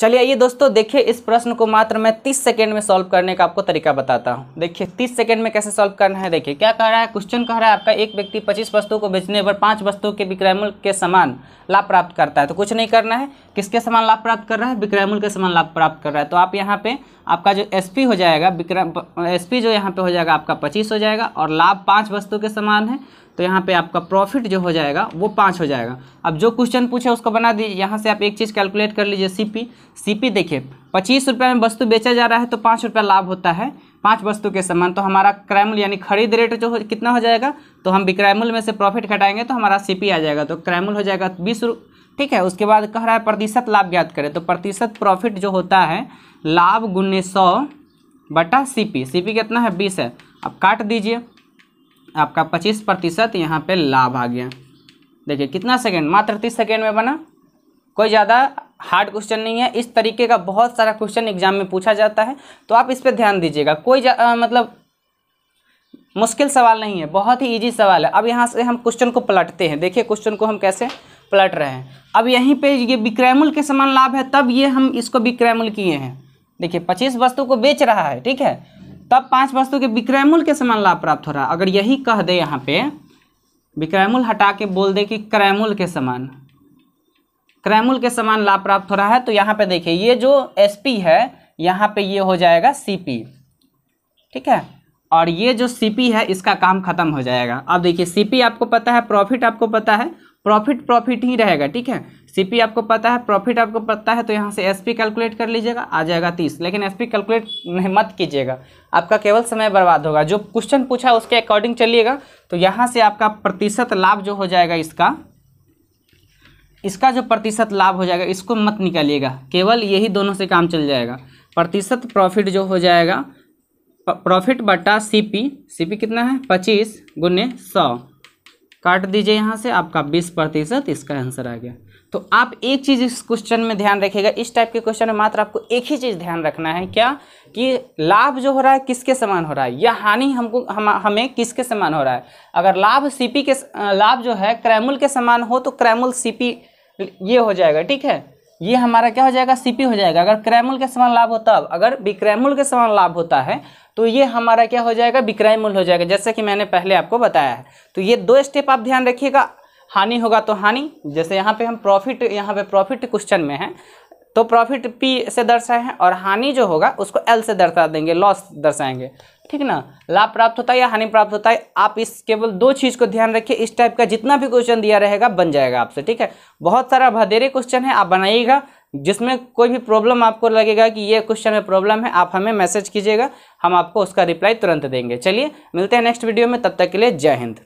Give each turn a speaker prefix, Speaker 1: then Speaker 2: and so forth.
Speaker 1: चलिए आइए दोस्तों देखिए इस प्रश्न को मात्र मैं 30 सेकेंड में सॉल्व करने का आपको तरीका बताता हूँ देखिए 30 सेकेंड में कैसे सॉल्व करना है देखिए क्या कह रहा है क्वेश्चन कह रहा है आपका एक व्यक्ति 25 वस्तुओं को बेचने पर पांच वस्तुओं के विक्रय मूल्य के समान लाभ प्राप्त करता है तो कुछ नहीं करना है किसके समान लाभ प्राप्त कर रहा है विक्रय मूल्य के समान लाभ प्राप्त कर रहा है तो आप यहाँ पे आपका जो एसपी हो जाएगा विक्रम एसपी जो यहाँ पे हो जाएगा आपका पच्चीस हो जाएगा और लाभ पाँच वस्तु के समान है तो यहाँ पे आपका प्रॉफिट जो हो जाएगा वो पाँच हो जाएगा अब जो क्वेश्चन पूछे उसको बना दीजिए यहाँ से आप एक चीज़ कैलकुलेट कर लीजिए सीपी सीपी देखिए पच्चीस रुपये में वस्तु बेचा जा रहा है तो पाँच रुपये लाभ होता है पाँच वस्तु के समान तो हमारा क्रय यानी खरीद रेट जो हो, कितना हो जाएगा तो हम विक्रय में से प्रॉफिट घटाएंगे तो हमारा सीपी आ जाएगा तो क्रय हो जाएगा बीस ठीक है उसके बाद कह रहा है प्रतिशत लाभ ज्ञात करें तो प्रतिशत प्रॉफिट जो होता है लाभ गुने सौ बटा सी पी सी पी कितना है बीस है आप काट दीजिए आपका पच्चीस प्रतिशत यहाँ पर लाभ आ गया देखिए कितना सेकेंड मात्र तीस सेकेंड में बना कोई ज़्यादा हार्ड क्वेश्चन नहीं है इस तरीके का बहुत सारा क्वेश्चन एग्जाम में पूछा जाता है तो आप इस पर ध्यान दीजिएगा कोई आ, मतलब मुश्किल सवाल नहीं है बहुत ही इजी सवाल है अब यहाँ से हम क्वेश्चन को पलटते हैं देखिए क्वेश्चन को हम कैसे पलट रहे हैं अब यहीं पे ये विक्रयमूल के समान लाभ है तब ये हम इसको विक्रयमूल किए हैं देखिए पच्चीस वस्तु को बेच रहा है ठीक है तब पांच वस्तु के विक्रयमूल के समान लाभ प्राप्त हो रहा है अगर यही कह दे यहाँ पे विक्रयमूल हटा के बोल दे कि क्रयमूल के समान क्रैमुल के समान लाभ प्राप्त हो रहा है तो यहाँ पे देखिए ये जो पी है यहाँ पे ये हो जाएगा पी ठीक है और ये जो पी है इसका काम खत्म हो जाएगा अब देखिए पी आपको पता है प्रॉफिट आपको पता है प्रॉफिट प्रॉफिट ही रहेगा ठीक है सीपी आपको पता है प्रॉफिट आपको पता है तो यहाँ से एसपी कैलकुलेट कर लीजिएगा आ जाएगा तीस लेकिन एसपी कैलकुलेट मत कीजिएगा आपका केवल समय बर्बाद होगा जो क्वेश्चन पूछा उसके अकॉर्डिंग चलिएगा तो यहाँ से आपका प्रतिशत लाभ जो हो जाएगा इसका इसका जो प्रतिशत लाभ हो जाएगा इसको मत निकालिएगा केवल यही दोनों से काम चल जाएगा प्रतिशत प्रॉफिट जो हो जाएगा प्रॉफिट बटा सी पी कितना है पच्चीस गुने सौ काट दीजिए यहाँ से आपका बीस प्रतिशत इसका आंसर आ गया तो आप एक चीज़ इस क्वेश्चन में ध्यान रखिएगा इस टाइप के क्वेश्चन में मात्र आपको एक ही चीज़ ध्यान रखना है क्या कि लाभ जो हो रहा है किसके समान हो रहा है या हानि हमको हम हमें किसके समान हो रहा है अगर लाभ सीपी के लाभ जो है क्रैमुल के समान हो तो क्रैमुल सीपी ये हो जाएगा ठीक है ये हमारा क्या हो जाएगा सीपी हो जाएगा अगर क्रैमूल के समान लाभ होता है अगर विक्रयमूल के समान लाभ होता है तो ये हमारा क्या हो जाएगा विक्रय मूल्य हो जाएगा जैसे कि मैंने पहले आपको बताया है तो ये दो स्टेप आप ध्यान रखिएगा हानि होगा तो हानि जैसे यहाँ पे हम प्रॉफिट यहाँ पे प्रॉफिट क्वेश्चन में है तो प्रॉफिट पी से दर्शाएं और हानि जो होगा उसको एल से दर्शा देंगे लॉस दर्शाएंगे ठीक ना लाभ प्राप्त होता है या हानि प्राप्त होता है आप इस केवल दो चीज़ को ध्यान रखिए इस टाइप का जितना भी क्वेश्चन दिया रहेगा बन जाएगा आपसे ठीक है बहुत सारा भदेरे क्वेश्चन है आप बनाइएगा जिसमें कोई भी प्रॉब्लम आपको लगेगा कि ये क्वेश्चन में प्रॉब्लम है आप हमें मैसेज कीजिएगा हम आपको उसका रिप्लाई तुरंत देंगे चलिए मिलते हैं नेक्स्ट वीडियो में तब तक के लिए जय हिंद